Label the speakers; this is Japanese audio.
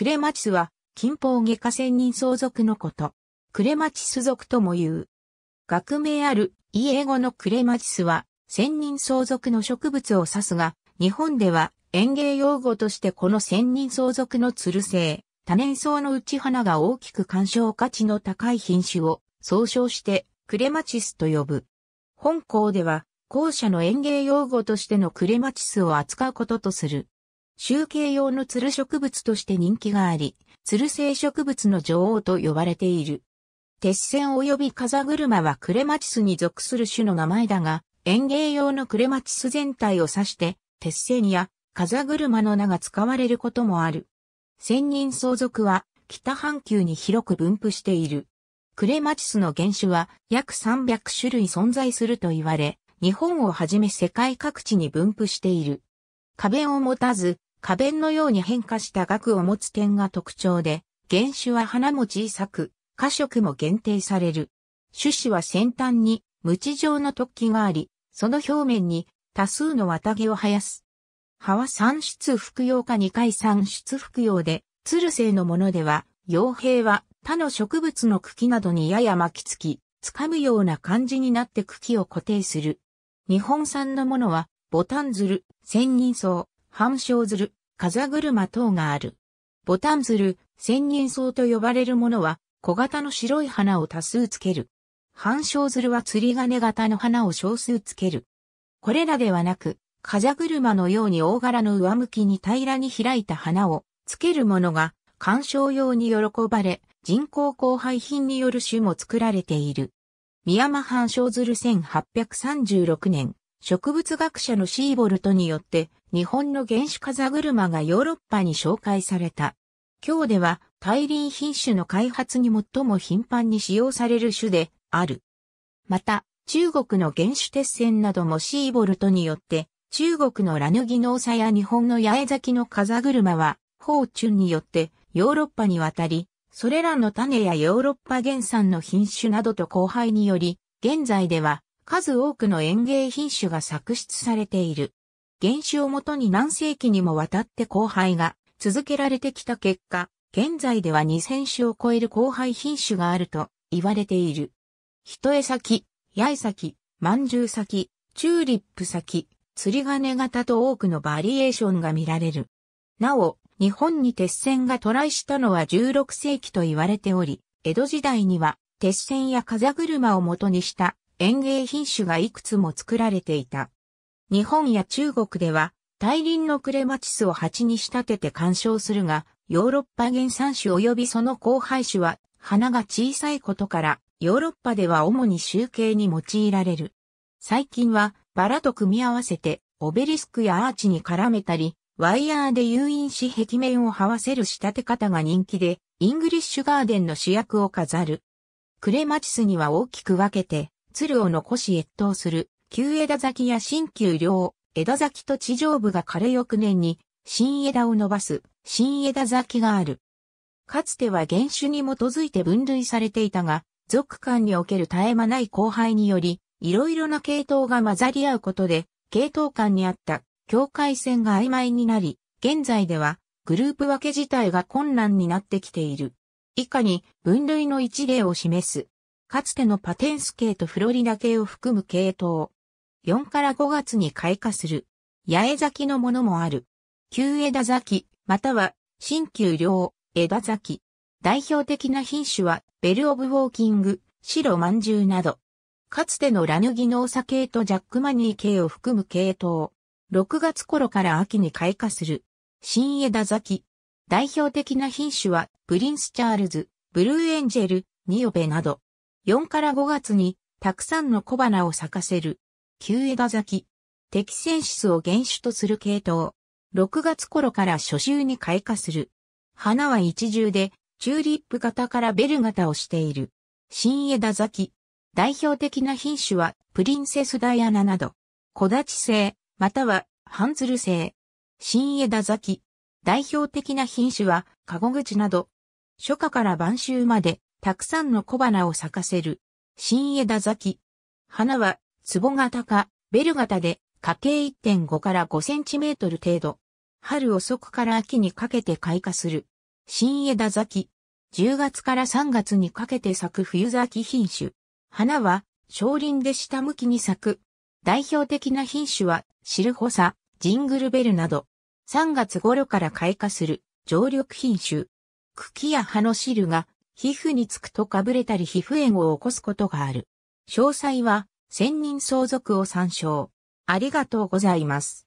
Speaker 1: クレマチスは、近方外科仙人相続のこと。クレマチス族とも言う。学名ある、イエゴのクレマチスは、仙人相続の植物を指すが、日本では園芸用語としてこの仙人相続のつる性、多年草の内花が大きく干渉価値の高い品種を総称してクレマチスと呼ぶ。本校では、校舎の園芸用語としてのクレマチスを扱うこととする。集計用のツル植物として人気があり、ツル性植物の女王と呼ばれている。鉄線及び風車はクレマチスに属する種の名前だが、園芸用のクレマチス全体を指して、鉄線や風車の名が使われることもある。仙人相続は北半球に広く分布している。クレマチスの原種は約300種類存在すると言われ、日本をはじめ世界各地に分布している。壁を持たず、花弁のように変化した額を持つ点が特徴で、原種は花も小さく、花色も限定される。種子は先端に無知状の突起があり、その表面に多数の綿毛を生やす。葉は産出服用か二回産出服用で、鶴生のものでは、傭兵は他の植物の茎などにやや巻きつき、掴むような感じになって茎を固定する。日本産のものは、ボタンズル、千人草、反証鶴、風車等がある。ボタン鶴、千人草と呼ばれるものは、小型の白い花を多数つける。反証鶴は釣り金型の花を少数つける。これらではなく、風車のように大柄の上向きに平らに開いた花をつけるものが、鑑賞用に喜ばれ、人工交配品による種も作られている。三山藩生鶴。1836年、植物学者のシーボルトによって日本の原種風車がヨーロッパに紹介された。今日では大輪品種の開発に最も頻繁に使用される種である。また、中国の原種鉄線などもシーボルトによって、中国のラヌギノーサや日本の八重咲きの風車は、ュンによってヨーロッパに渡り、それらの種やヨーロッパ原産の品種などと交配により、現在では数多くの園芸品種が作出されている。原種をもとに何世紀にもわたって交配が続けられてきた結果、現在では2000種を超える交配品種があると言われている。一重先、八重先、万獣先、チューリップ先、釣り鐘型と多くのバリエーションが見られる。なお、日本に鉄線が渡来したのは16世紀と言われており、江戸時代には鉄線や風車をもとにした園芸品種がいくつも作られていた。日本や中国では大輪のクレマチスを鉢に仕立てて鑑賞するが、ヨーロッパ原産種及びその交配種は花が小さいことからヨーロッパでは主に集計に用いられる。最近はバラと組み合わせてオベリスクやアーチに絡めたり、ワイヤーで誘引し壁面を這わせる仕立て方が人気で、イングリッシュガーデンの主役を飾る。クレマチスには大きく分けて、鶴を残し越冬する、旧枝咲きや新旧両、枝咲きと地上部が枯れ翌年に、新枝を伸ばす、新枝咲きがある。かつては原種に基づいて分類されていたが、属間における絶え間ない交配により、いろいろな系統が混ざり合うことで、系統間にあった境界線が曖昧になり、現在ではグループ分け自体が困難になってきている。以下に分類の一例を示すかつてのパテンス系とフロリダ系を含む系統。4から5月に開花する。八重咲きのものもある。旧枝咲き、または新旧両枝咲き。代表的な品種は、ベルオブウォーキング、白饅頭など。かつてのラヌギノーサ系とジャックマニー系を含む系統。6月頃から秋に開花する。新枝咲き。代表的な品種は、プリンスチャールズ、ブルーエンジェル、ニオベなど。4から5月にたくさんの小花を咲かせる。旧枝咲き。適戦室を原種とする系統。6月頃から初秋に開花する。花は一重で、チューリップ型からベル型をしている。新枝咲き。代表的な品種は、プリンセスダイアナなど、小立ち製、または、ハンズル製。新枝咲き。代表的な品種は、カゴ口など、初夏から晩秋までたくさんの小花を咲かせる。新枝咲き。花は、壺型か、ベル型で、花径1.5から5センチメートル程度。春遅くから秋にかけて開花する。新枝咲き。10月から3月にかけて咲く冬咲き品種。花は、少林で下向きに咲く。代表的な品種は、シルホサ、ジングルベルなど。3月頃から開花する、常緑品種。茎や葉の汁が皮膚につくとかぶれたり皮膚炎を起こすことがある。詳細は、専任相続を参照。ありがとうございます。